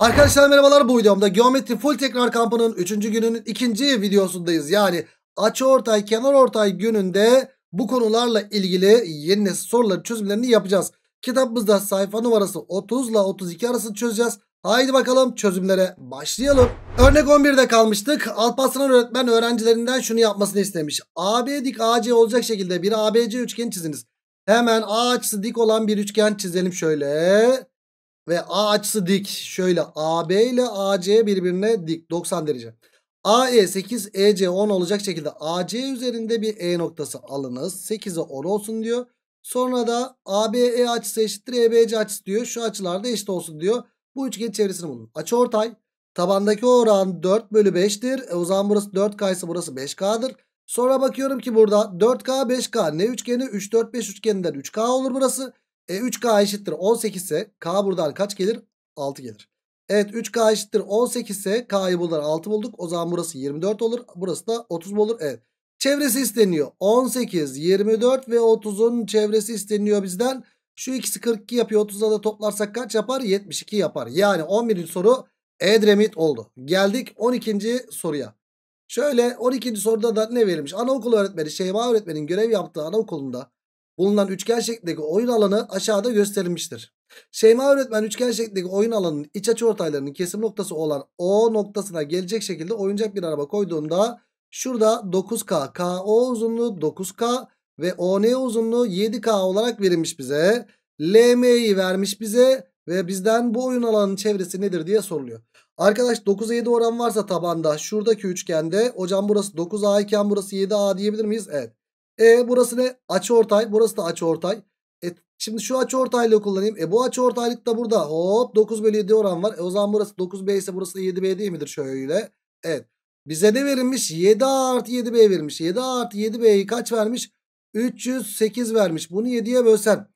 Arkadaşlar merhabalar bu videomda geometri full tekrar kampının 3. gününün 2. videosundayız. Yani açı ortay kenar ortay gününde bu konularla ilgili yeni nesil soruların çözümlerini yapacağız. Kitabımızda sayfa numarası 30 ile 32 arası çözeceğiz. Haydi bakalım çözümlere başlayalım. Örnek 11'de kalmıştık. Alparslan öğretmen öğrencilerinden şunu yapmasını istemiş. AB dik AC olacak şekilde bir ABC üçgeni çiziniz. Hemen A açısı dik olan bir üçgen çizelim şöyle ve A açısı dik. Şöyle AB ile AC birbirine dik 90 derece. AE 8 EC 10 olacak şekilde AC üzerinde bir E noktası alınız. 8'e 10 olsun diyor. Sonra da ABE açısı eşittir EBC açısı diyor. Şu açılar da eşit olsun diyor. Bu üçgen çevresini bulun. Açı ortay. Tabandaki oran 4 bölü 5'tir. E o zaman burası 4K ise burası 5K'dır. Sonra bakıyorum ki burada 4K 5K ne üçgeni 3 4 5 üçgeninden 3K olur burası. E 3K eşittir 18 ise K buradan kaç gelir? 6 gelir. Evet 3K eşittir 18 ise K'yı buradan 6 bulduk. O zaman burası 24 olur. Burası da 30 olur. Evet. Çevresi isteniyor. 18, 24 ve 30'un çevresi isteniyor bizden. Şu ikisi 42 yapıyor. 30'a da toplarsak kaç yapar? 72 yapar. Yani 11. soru Edremit oldu. Geldik 12. soruya. Şöyle 12. soruda da ne verilmiş? Anaokul öğretmeni Şeyma öğretmenin görev yaptığı anaokulunda bulunan üçgen şeklindeki oyun alanı aşağıda gösterilmiştir. Şeyma öğretmen üçgen şeklindeki oyun alanının iç açı ortaylarının kesim noktası olan O noktasına gelecek şekilde oyuncak bir araba koyduğunda şurada 9K, KO uzunluğu 9K ve ON uzunluğu 7K olarak verilmiş bize. LM'yi vermiş bize ve bizden bu oyun alanının çevresi nedir diye soruluyor. Arkadaş 9'a 7 oran varsa tabanda şuradaki üçgende hocam burası 9A iken burası 7A diyebilir miyiz? Evet. E burası ne? Açıortay. Burası da açıortay. ortay. E, şimdi şu açı ortaylığı kullanayım. E bu açıortaylık da burada. Hop 9 bölü 7 oran var. E o zaman burası 9B ise burası da 7B değil midir şöyle? Evet. Bize ne verilmiş? 7 artı 7B verilmiş. 7 artı 7B'yi kaç vermiş? 308 vermiş. Bunu 7'ye bölsen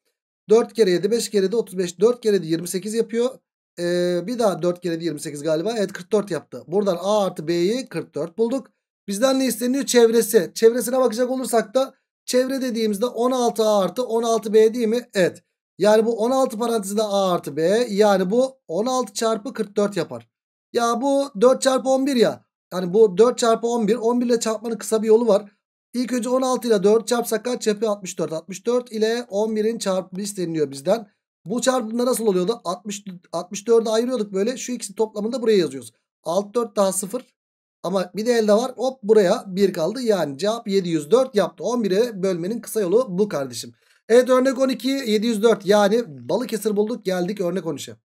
4 kere 7 5 kere de 35 4 kere de 28 yapıyor. Ee, bir daha 4 kere de 28 galiba. Evet 44 yaptı. Buradan A artı B'yi 44 bulduk. Bizden ne isteniyor? Çevresi. Çevresine bakacak olursak da çevre dediğimizde 16A artı 16B değil mi? Evet. Yani bu 16 parantezinde A artı B. Yani bu 16 çarpı 44 yapar. Ya bu 4 çarpı 11 ya. Yani bu 4 çarpı 11. 11 ile çarpmanın kısa bir yolu var. İlk önce 16 ile 4 çarpsak kaç yapıyor? 64. 64 ile 11'in çarpımı isteniliyor bizden. Bu çarpımda nasıl oluyordu? 60, 64'e ayırıyorduk böyle. Şu ikisi toplamında buraya yazıyoruz. 64 daha 0. Ama bir de elde var hop buraya 1 kaldı. Yani cevap 704 yaptı. 11'e bölmenin kısa yolu bu kardeşim. Evet örnek 12 704 yani Balıkesir bulduk geldik örnek 13'e.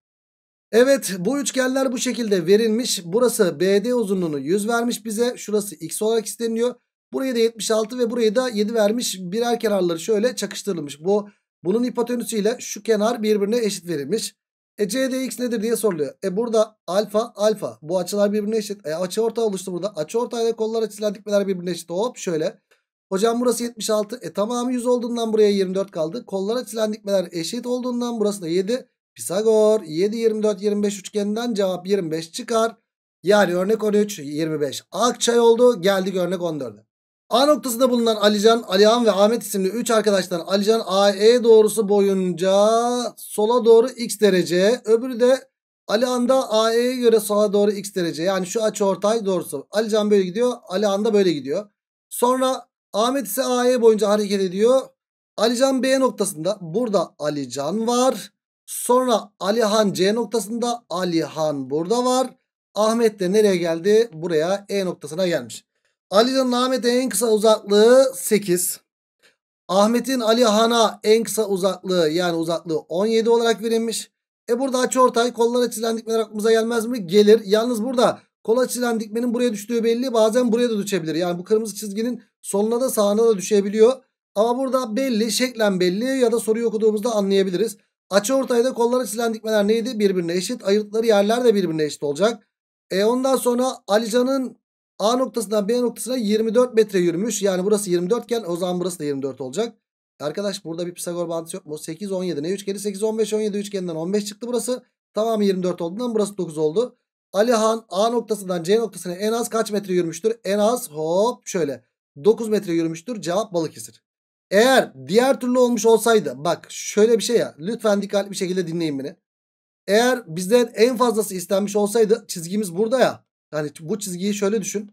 Evet bu üçgenler bu şekilde verilmiş. Burası BD uzunluğunu 100 vermiş bize. Şurası x olarak isteniyor. Buraya da 76 ve buraya da 7 vermiş. Birer kenarları şöyle çakıştırılmış. Bu bunun hipotenüsüyle şu kenar birbirine eşit verilmiş. E CDX nedir diye soruluyor. E burada alfa alfa bu açılar birbirine eşit. E açı ortay oluştu burada. Açı ortayla kollar açılan dikmeler birbirine eşit. Hop şöyle. Hocam burası 76. E tamamı 100 olduğundan buraya 24 kaldı. Kollar açılan dikmeler eşit olduğundan burası da 7. Pisagor 7 24 25 üçgeninden cevap 25 çıkar. Yani örnek 13 25. Akçay oldu geldik örnek 14'e. A noktasında bulunan Alican, Alihan ve Ahmet isimli 3 arkadaştan, Alican AE doğrusu boyunca sola doğru x derece. Öbürü de Alihan da AE'ye göre sola doğru x derece. Yani şu açı ortay doğrusu. Alican böyle gidiyor. Alihan da böyle gidiyor. Sonra Ahmet ise AE boyunca hareket ediyor. Alican B noktasında burada Alican var. Sonra Alihan C noktasında Alihan burada var. Ahmet de nereye geldi? Buraya E noktasına gelmiş. Ali'nin Ahmet'e en kısa uzaklığı 8. Ahmet'in Ali Han'a en kısa uzaklığı yani uzaklığı 17 olarak verilmiş. E burada açıortay kollara çizilen dikmeler aklımıza gelmez mi? Gelir. Yalnız burada kola çizilen dikmenin buraya düştüğü belli. Bazen buraya da düşebilir. Yani bu kırmızı çizginin soluna da sağına da düşebiliyor. Ama burada belli, şeklen belli ya da soruyu okuduğumuzda anlayabiliriz. Açıortayda kollara çizilen dikmeler neydi? Birbirine eşit. Ayırtları yerler de birbirine eşit olacak. E ondan sonra Alican'ın A noktasından B noktasına 24 metre yürümüş. Yani burası 24 iken o zaman burası da 24 olacak. Arkadaş burada bir Pisagor bağıntısı yok mu? 8, 17. Ne üçgeni? 8, 15, 17 üçgeninden 15 çıktı burası. Tamamı 24 olduğundan burası 9 oldu. Alihan A noktasından C noktasına en az kaç metre yürümüştür? En az hop şöyle 9 metre yürümüştür. Cevap Balıkesir. Eğer diğer türlü olmuş olsaydı bak şöyle bir şey ya lütfen dikkatli bir şekilde dinleyin beni. Eğer bizden en fazlası istenmiş olsaydı çizgimiz burada ya. Yani bu çizgiyi şöyle düşün.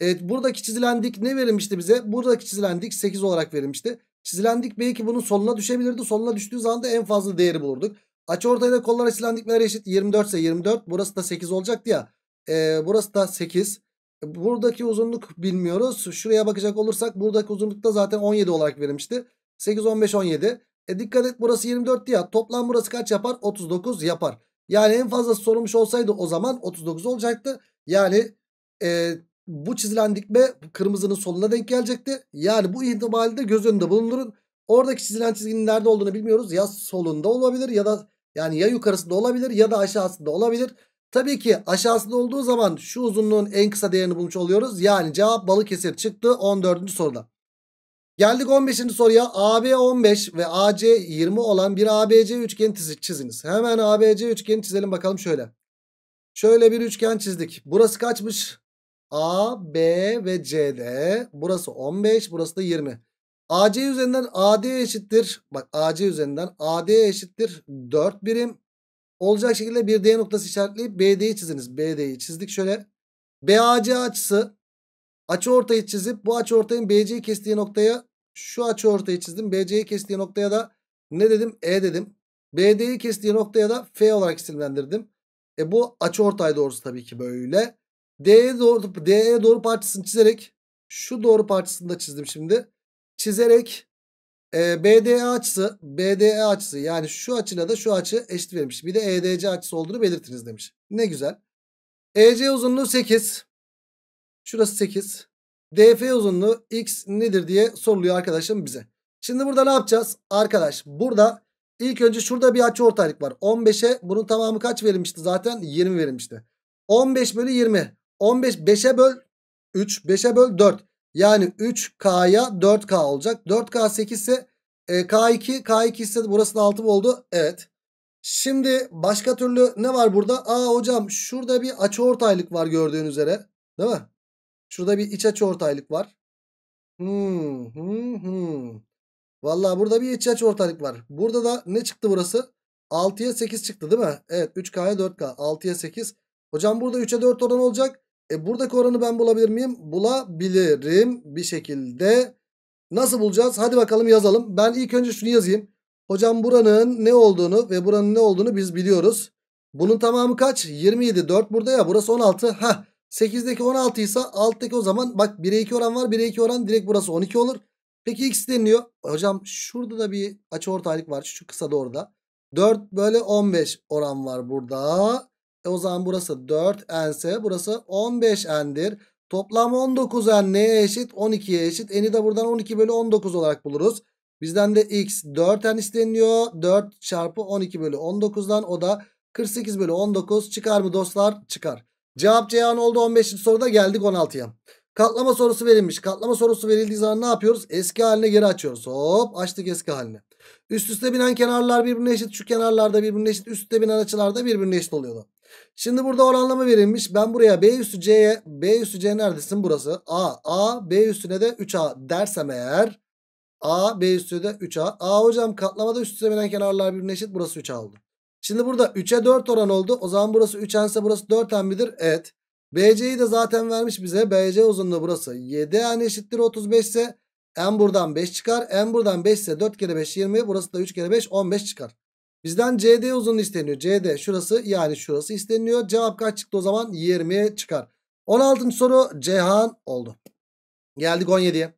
Evet buradaki çizilen dik ne verilmişti bize? Buradaki çizilen dik 8 olarak verilmişti. Çizilen dik belki bunun soluna düşebilirdi. Soluna düştüğü zaman da en fazla değeri bulurduk. Açı ortayda kollar açılan dikmeler eşit 24 ise 24. Burası da 8 olacaktı ya. E, burası da 8. E, buradaki uzunluk bilmiyoruz. Şuraya bakacak olursak buradaki uzunluk da zaten 17 olarak verilmişti. 8, 15, 17. E dikkat et burası 24 ya. Toplam burası kaç yapar? 39 yapar. Yani en fazla sorulmuş olsaydı o zaman 39 olacaktı. Yani e, bu çizilen dikme kırmızının soluna denk gelecekti. Yani bu ihtimali göz önünde bulundurun. Oradaki çizilen çizginin nerede olduğunu bilmiyoruz. Ya solunda olabilir ya da yani ya yukarısında olabilir ya da aşağısında olabilir. Tabii ki aşağısında olduğu zaman şu uzunluğun en kısa değerini bulmuş oluyoruz. Yani cevap Balıkesir çıktı 14. soruda. Geldik 15. soruya. AB 15 ve AC 20 olan bir ABC üçgeni çiziniz. Hemen ABC üçgeni çizelim bakalım şöyle. Şöyle bir üçgen çizdik. Burası kaçmış? A, B ve C'de. Burası 15, burası da 20. AC üzerinden AD eşittir. Bak AC üzerinden AD eşittir 4 birim. Olacak şekilde bir D noktası işaretleyip BD'yi çiziniz. BD'yi çizdik şöyle. BAC açısı açı ortayı çizip bu açı ortayın BC'yi kestiği noktaya şu açı ortayı çizdim. BC'yi kestiği noktaya da ne dedim? E dedim. BD'yi kestiği noktaya da F olarak isimlendirdim. E bu açı ortay doğrusu tabii ki böyle. D'ye doğru, D'ye doğru parçasını çizerek şu doğru parçasını da çizdim şimdi. Çizerek e, BDE açısı BDA e açısı yani şu açıyla da şu açı eşit vermiş. Bir de EDC açısı olduğunu belirtiniz demiş. Ne güzel. EC uzunluğu 8. Şurası 8. DF uzunluğu x nedir diye soruluyor arkadaşım bize. Şimdi burada ne yapacağız? Arkadaş burada İlk önce şurada bir açı ortaylık var. 15'e bunun tamamı kaç verilmişti zaten? 20 verilmişti. 15 bölü 20. 15 5'e böl 3. 5'e böl 4. Yani 3K'ya 4K olacak. 4K 8 ise e, K2. K2 ise burasının 6 oldu? Evet. Şimdi başka türlü ne var burada? Aa hocam şurada bir açı ortaylık var gördüğün üzere. Değil mi? Şurada bir iç açı ortaylık var. Hmm, hmm, hmm. Valla burada bir iç aç ortalık var. Burada da ne çıktı burası? 6'ya 8 çıktı değil mi? Evet 3K'ya 4K 6'ya 8. Hocam burada 3'e 4 oran olacak. E buradaki oranı ben bulabilir miyim? Bulabilirim bir şekilde. Nasıl bulacağız? Hadi bakalım yazalım. Ben ilk önce şunu yazayım. Hocam buranın ne olduğunu ve buranın ne olduğunu biz biliyoruz. Bunun tamamı kaç? 27. 4 burada ya. Burası 16. Heh. 8'deki 16 ise alttaki o zaman bak 1'e 2 oran var. 1'e 2 oran direkt burası 12 olur. Peki x deniliyor. Hocam şurada da bir açıortaylık var. Şu kısa da orada. 4 bölü 15 oran var burada. E o zaman burası 4 n'se burası 15 n'dir. Toplam 19 n neye eşit? 12'ye eşit. N'i de buradan 12 bölü 19 olarak buluruz. Bizden de x 4 n isteniyor 4 çarpı 12 bölü 19'dan o da 48 bölü 19 çıkar mı dostlar? Çıkar. Cevap Ceyhan oldu 15. soruda geldik 16'ya. Katlama sorusu verilmiş. Katlama sorusu verildiği zaman ne yapıyoruz? Eski haline geri açıyoruz. Hop açtık eski haline. Üst üste binen kenarlar birbirine eşit. Şu kenarlarda birbirine eşit. Üst üste binen açılar da birbirine eşit oluyordu. Şimdi burada oranlama verilmiş. Ben buraya B üstü C'ye B üstü C neredesin? Burası A. A B üstüne de 3A dersem eğer A B üstüne de 3A. A hocam katlamada üst üste binen kenarlar birbirine eşit. Burası 3A oldu. Şimdi burada 3'e 4 oran oldu. O zaman burası 3 ise burası 4 midir? Evet. BC'yi de zaten vermiş bize. BC uzunluğu burası. 7 n eşittir 35 ise n buradan 5 çıkar. n buradan 5 ise 4 kere 5 20. Burası da 3 kere 5 15 çıkar. Bizden CD uzunluğu isteniyor. CD şurası yani şurası isteniyor. Cevap kaç çıktı o zaman? 20 çıkar. 16. soru Cehan oldu. Geldik 17'ye.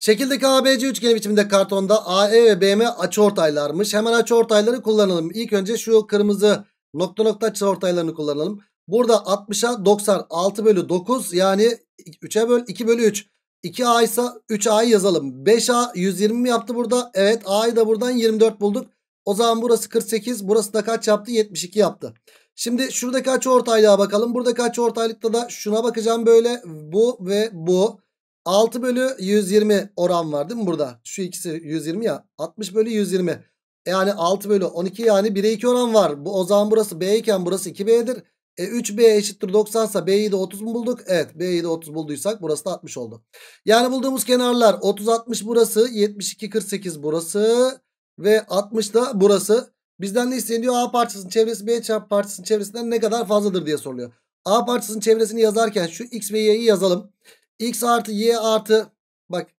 Şekildeki ABC üçgeni biçiminde kartonda AE ve BM açıortaylarmış. Hemen açıortayları kullanalım. İlk önce şu kırmızı nokta nokta açıortaylarını kullanalım. Burada 60'a 90 6 bölü 9 yani 3'e böl 2 bölü 3. 2A ise 3A'yı yazalım. 5A 120 mi yaptı burada? Evet A'yı da buradan 24 bulduk. O zaman burası 48 burası da kaç yaptı? 72 yaptı. Şimdi şuradaki açı ortaylığa bakalım. Buradaki açı ortaylıkta da şuna bakacağım böyle bu ve bu. 6 bölü 120 oran var değil mi burada? Şu ikisi 120 ya 60 bölü 120. Yani 6 bölü 12 yani 1'e 2 oran var. Bu, o zaman burası B iken burası 2B'dir. E 3B eşittir 90 sa B'yi de 30 mu bulduk? Evet B'yi de 30 bulduysak burası da 60 oldu. Yani bulduğumuz kenarlar 30-60 burası 72-48 burası ve 60 da burası. Bizden ne isteniyor? A parçasının çevresi B çarpı parçasının çevresinden ne kadar fazladır diye soruluyor. A parçasının çevresini yazarken şu x ve y'yi yazalım. x artı y artı bak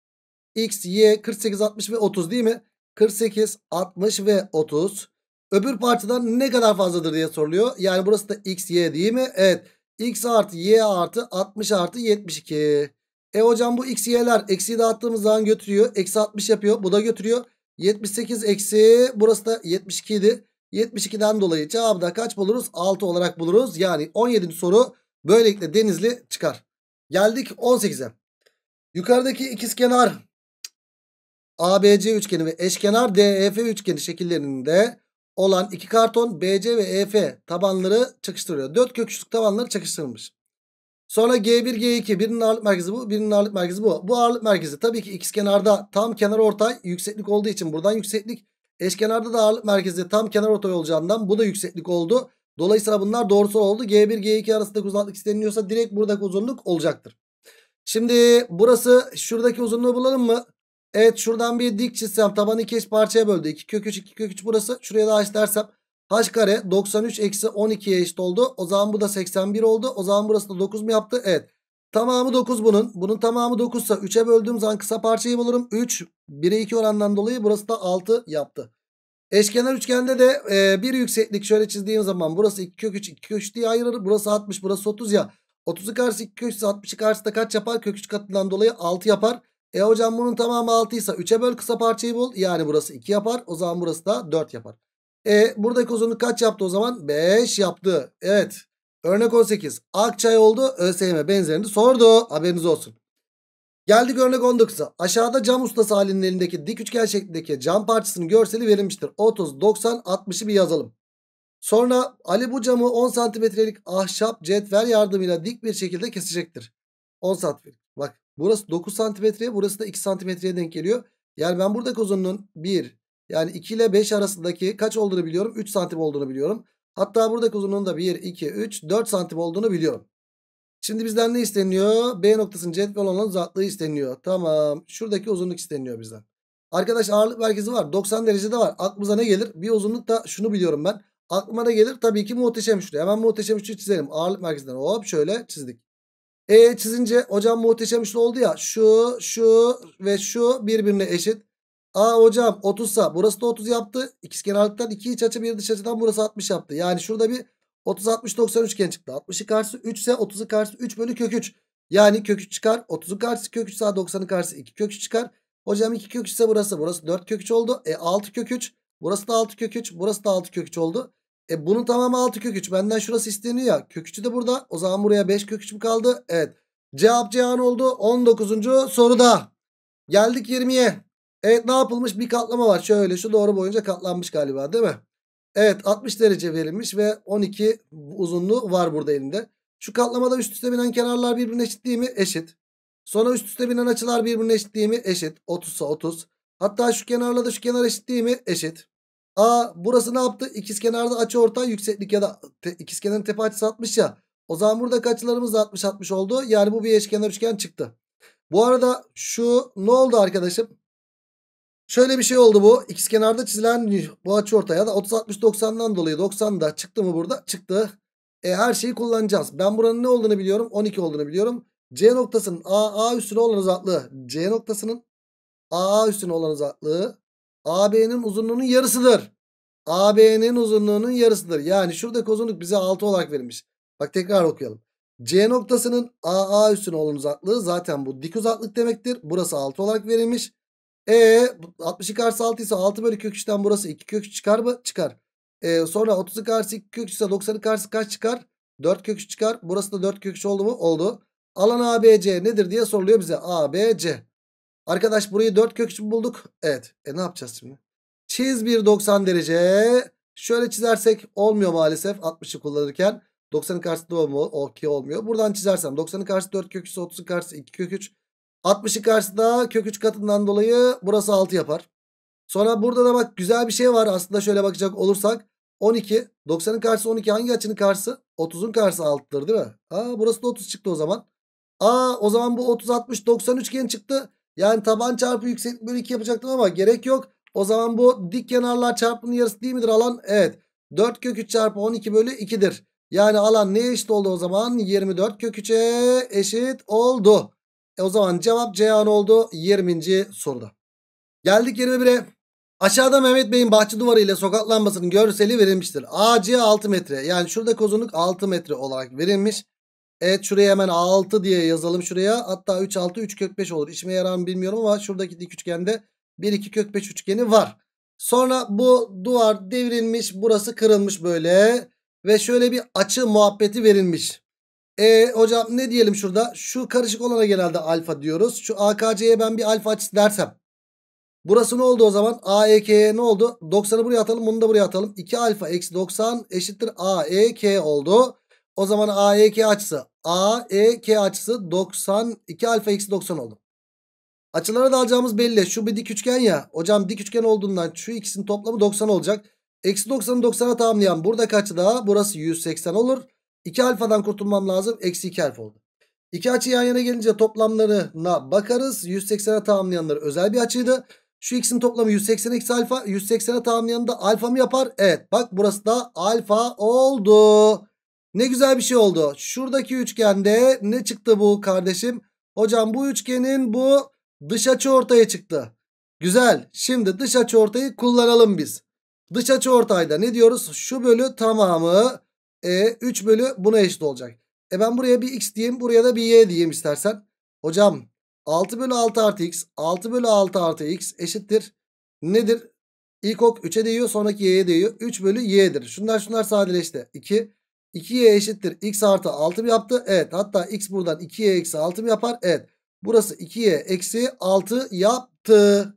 x, y 48, 60 ve 30 değil mi? 48, 60 ve 30. Öbür parçadan ne kadar fazladır diye soruluyor. Yani burası da x, y değil mi? Evet. x artı y artı 60 artı 72. E hocam bu x, y'ler eksiği dağıttığımız zaman götürüyor. Eksi 60 yapıyor. Bu da götürüyor. 78 eksi burası da 72 idi. 72'den dolayı cevabı da kaç buluruz? 6 olarak buluruz. Yani 17. soru böylelikle denizli çıkar. Geldik 18'e. Yukarıdaki ikizkenar ABC üçgeni ve eşkenar DEF üçgeni şekillerinde olan iki karton BC ve EF tabanları çakıştırıyor. Dört kök tabanları çakıştırılmış. Sonra G1, G2 birinin ağırlık merkezi bu, birinin ağırlık merkezi bu. Bu ağırlık merkezi tabii ki x tam kenar ortay yükseklik olduğu için buradan yükseklik. Eşkenarda da ağırlık merkezi tam kenar ortay olacağından bu da yükseklik oldu. Dolayısıyla bunlar doğrusal oldu. G1, G2 arasındaki uzunluk isteniyorsa direkt buradaki uzunluk olacaktır. Şimdi burası şuradaki uzunluğu bulalım mı? Evet şuradan bir dik çizsem tabanı 2 eş parçaya böldü. 2 kök 3 2 kök 3 burası. Şuraya da h dersem h kare 93 eksi 12'ye eşit oldu. O zaman bu da 81 oldu. O zaman burası da 9 mu yaptı? Evet. Tamamı 9 bunun. Bunun tamamı 9 ise 3'e böldüğüm zaman kısa parçayı bulurum. 3 1'e 2 oranından dolayı burası da 6 yaptı. Eşkenar üçgende de e, bir yükseklik şöyle çizdiğim zaman burası 2 kök 3 2 kök 3 diye ayırır. Burası 60 burası 30 ya. 30'u karşı 2 kök 3 60'ı karşı da kaç yapar? Kök 3 katından dolayı 6 yapar. E hocam bunun tamamı 6 ise 3'e böl kısa parçayı bul. Yani burası 2 yapar. O zaman burası da 4 yapar. E buradaki uzunluk kaç yaptı o zaman? 5 yaptı. Evet. Örnek 18. Akçay oldu. ÖSYM benzerini sordu. Haberiniz olsun. Geldik örnek 19'a. Aşağıda cam ustası halinin elindeki dik üçgen şeklindeki cam parçasının görseli verilmiştir. 30, 90, 60'ı bir yazalım. Sonra Ali bu camı 10 santimetrelik ahşap cetvel yardımıyla dik bir şekilde kesecektir. 10 santimetrelik. Bak Burası 9 santimetre, burası da 2 santimetreye denk geliyor. Yani ben buradaki uzunluğun 1 yani 2 ile 5 arasındaki kaç olduğunu biliyorum. 3 santim olduğunu biliyorum. Hatta buradaki uzunluğun da 1, 2, 3, 4 santim olduğunu biliyorum. Şimdi bizden ne isteniyor? B noktasının cetvel olan uzaklığı isteniyor. Tamam. Şuradaki uzunluk isteniyor bizden. Arkadaş ağırlık merkezi var. 90 derecede var. Aklımıza ne gelir? Bir uzunluk da şunu biliyorum ben. Aklıma da gelir? Tabii ki muhteşem şuraya. Hemen muhteşem üçlü çizelim. Ağırlık merkezinden hop şöyle çizdik. E çizince hocam muhteşem üçlü oldu ya. Şu, şu ve şu birbirine eşit. A hocam 30 sa burası da 30 yaptı. İkizkenarlıktan iki iç açı bir dış açıdan burası 60 yaptı. Yani şurada bir 30 60 90 üçgen çıktı. 60'ı karşısı 3 ise 30'ı karşısı 3 bölü kök 3. Yani kök 3 çıkar. 30'u karşısı kök 3 sağ 90'ın karşısı 2 kök 3 çıkar. Hocam 2 kök 3 ise burası. Burası 4 kök 3 oldu. E 6 kök 3. Burası da 6 kök 3. Burası da 6 kök 3 oldu. E bunun tamamı 6 kök 3. Benden şurası isteniyor ya. Kök 3'ü de burada. O zaman buraya 5 kök 3 mü kaldı? Evet. Cevap cevap oldu. 19. soruda. Geldik 20'ye. Evet ne yapılmış? Bir katlama var. Şöyle şu doğru boyunca katlanmış galiba değil mi? Evet 60 derece verilmiş ve 12 uzunluğu var burada elinde. Şu katlamada üst üste binen kenarlar birbirine eşit değil mi? Eşit. Sonra üst üste binen açılar birbirine eşit değil mi? Eşit. 30 ise 30. Hatta şu kenarla da şu kenar eşit değil mi? Eşit. A burası ne yaptı? İkiz kenarda açı ortay yükseklik ya da te, ikiz tepe açısı 60 ya. O zaman burada açılarımız da 60 60 oldu. Yani bu bir eşkenar üçgen çıktı. Bu arada şu ne oldu arkadaşım? Şöyle bir şey oldu bu. İkiz kenarda çizilen bu açı ortaya da 30 60 90'dan dolayı 90 da çıktı mı burada? Çıktı. E, her şeyi kullanacağız. Ben buranın ne olduğunu biliyorum. 12 olduğunu biliyorum. C noktasının A, A üstüne olan uzaklığı. C noktasının A, A üstüne olan uzaklığı AB'nin uzunluğunun yarısıdır. AB'nin uzunluğunun yarısıdır. Yani şuradaki uzunluk bize 6 olarak verilmiş. Bak tekrar okuyalım. C noktasının AA üstüne olan uzaklığı zaten bu dik uzaklık demektir. Burası 6 olarak verilmiş. E 60 karşı 6 ise 6 bölü kök 3'ten burası 2 kök 3 çıkar mı? Çıkar. E, sonra 30'u karşı 2 kök 3 ise 90'ı karşı kaç çıkar? 4 kök 3 çıkar. Burası da 4 kök 3 oldu mu? Oldu. Alan ABC nedir diye soruluyor bize. ABC. Arkadaş burayı 4 kök 3 bulduk. Evet. E ne yapacağız şimdi? Çiz bir 90 derece. Şöyle çizersek olmuyor maalesef 60'ı kullanırken. 90'ın karşısı 2 olmuyor. Buradan çizersem 90'ın karşısı 4 kök 3, 30'ın karşısı 2 kök 3. 60'ı da kök 3 katından dolayı burası 6 yapar. Sonra burada da bak güzel bir şey var. Aslında şöyle bakacak olursak 12. 90'ın karşısı 12. Hangi açının karşısı? 30'un karşısı 6'dır değil mi? Aa burası da 30 çıktı o zaman. Aa o zaman bu 30 60 90 üçgen çıktı. Yani taban çarpı yükseklik bölü 2 yapacaktım ama gerek yok. O zaman bu dik kenarlar çarpımının yarısı değil midir alan? Evet. 4 kök 3 çarpı 12 bölü 2'dir. Yani alan neye eşit oldu o zaman? 24 kök 3'e eşit oldu. E o zaman cevap Ceyhan oldu 20. soruda. Geldik 21'e. Aşağıda Mehmet Bey'in bahçe duvarı ile sokak lambasının görseli verilmiştir. AC 6 metre yani şuradaki uzunluk 6 metre olarak verilmiş. Evet şuraya hemen A6 diye yazalım şuraya. Hatta 3 6 3 kök 5 olur. İşime yarar mı bilmiyorum ama şuradaki dik üçgende 1 2 kök 5 üçgeni var. Sonra bu duvar devrilmiş. Burası kırılmış böyle. Ve şöyle bir açı muhabbeti verilmiş. E hocam ne diyelim şurada? Şu karışık olana genelde alfa diyoruz. Şu AKC'ye ben bir alfa açısı dersem. Burası ne oldu o zaman? AEK'ye ne oldu? 90'ı buraya atalım bunu da buraya atalım. 2 alfa eksi 90 eşittir AEK oldu. O zaman AEK açısı AEK açısı 92 alfa eksi 90 oldu. Açılara da alacağımız belli. Şu bir dik üçgen ya. Hocam dik üçgen olduğundan şu ikisinin toplamı 90 olacak. Eksi 90'ı 90'a tamamlayan burada kaçı daha? burası 180 olur. 2 alfadan kurtulmam lazım. Eksi 2 alfa oldu. İki açı yan yana gelince toplamlarına bakarız. 180'e tamamlayanları özel bir açıydı. Şu x'in toplamı 180 eksi alfa. 180'e tamamlayan da alfa mı yapar? Evet. Bak burası da alfa oldu. Ne güzel bir şey oldu. Şuradaki üçgende ne çıktı bu kardeşim? Hocam bu üçgenin bu dış açı ortaya çıktı. Güzel. Şimdi dış açı ortayı kullanalım biz. Dış açı ortayda ne diyoruz? Şu bölü tamamı e, 3 bölü buna eşit olacak. E ben buraya bir x diyeyim. Buraya da bir y diyeyim istersen. Hocam 6 bölü 6 artı x. 6 bölü 6 artı x eşittir. Nedir? İlk ok 3'e değiyor. Sonraki y'ye değiyor. 3 bölü y'dir. Şunlar şunlar sadeleşti. 2. 2y eşittir x artı 6 mı yaptı? Evet. Hatta x buradan 2y eksi 6 mı yapar? Evet. Burası 2y eksi 6 yaptı.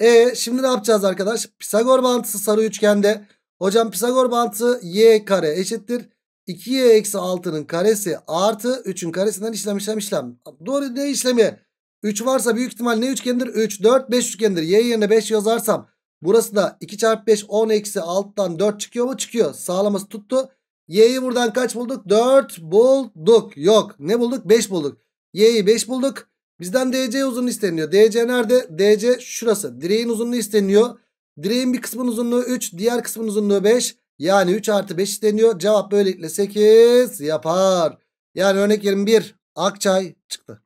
E şimdi ne yapacağız arkadaş? Pisagor bağıntısı sarı üçgende. Hocam Pisagor bağıntısı y kare eşittir. 2y eksi 6'nın karesi artı 3'ün karesinden işlem işlem işlem. Doğru ne işlemi? 3 varsa büyük ihtimal ne üçgendir? 3, 4, 5 üçgendir. Y yerine 5 yazarsam burası da 2 çarpı 5 10 eksi 6'dan 4 çıkıyor mu? Çıkıyor. Sağlaması tuttu. Y'yi buradan kaç bulduk? 4 bulduk. Yok. Ne bulduk? 5 bulduk. Y'yi 5 bulduk. Bizden DC uzunluğu isteniyor. DC nerede? DC şurası. Direğin uzunluğu isteniyor. Direğin bir kısmının uzunluğu 3. Diğer kısmının uzunluğu 5. Yani 3 artı 5 isteniyor. Cevap böylelikle 8 yapar. Yani örnek 21 Akçay çıktı.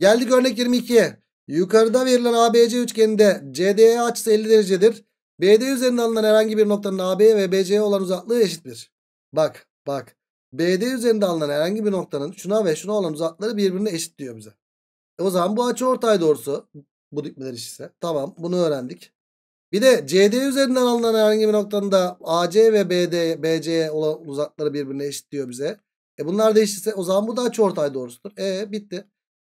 Geldik örnek 22'ye. Yukarıda verilen ABC üçgeninde CDE açısı 50 derecedir. BD üzerinden alınan herhangi bir noktanın AB ve BC'ye olan uzaklığı eşittir. Bak bak. BD üzerinde alınan herhangi bir noktanın şuna ve şuna olan uzakları birbirine eşit diyor bize. E o zaman bu açı ortay doğrusu. Bu dikmeler işse. Tamam bunu öğrendik. Bir de CD üzerinden alınan herhangi bir noktanın da AC ve BD, BC olan uzakları birbirine eşit diyor bize. E bunlar değişirse o zaman bu da açı ortay doğrusudur. E bitti.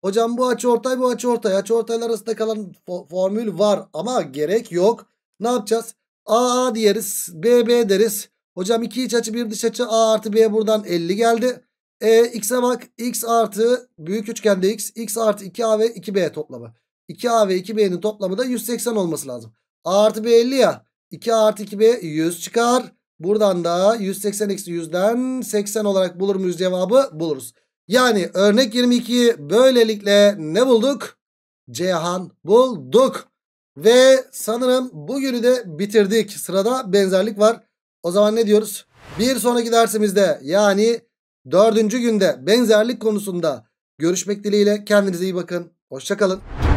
Hocam bu açı ortay bu açı ortay. Açı ortaylar arasında kalan formül var ama gerek yok. Ne yapacağız? AA diyeriz. BB deriz. Hocam 2 iç açı 1 dış açı A artı B buradan 50 geldi. E x'e bak x artı büyük üçgende x x artı 2a ve 2b toplamı. 2a ve 2b'nin toplamı da 180 olması lazım. a artı b 50 ya 2a artı 2b 100 çıkar. Buradan da 180 eksi 100'den 80 olarak bulur muyuz cevabı buluruz. Yani örnek 22. böylelikle ne bulduk? Cihan bulduk. Ve sanırım bugünü de bitirdik. Sırada benzerlik var. O zaman ne diyoruz? Bir sonraki dersimizde yani dördüncü günde benzerlik konusunda görüşmek dileğiyle kendinize iyi bakın. Hoşçakalın.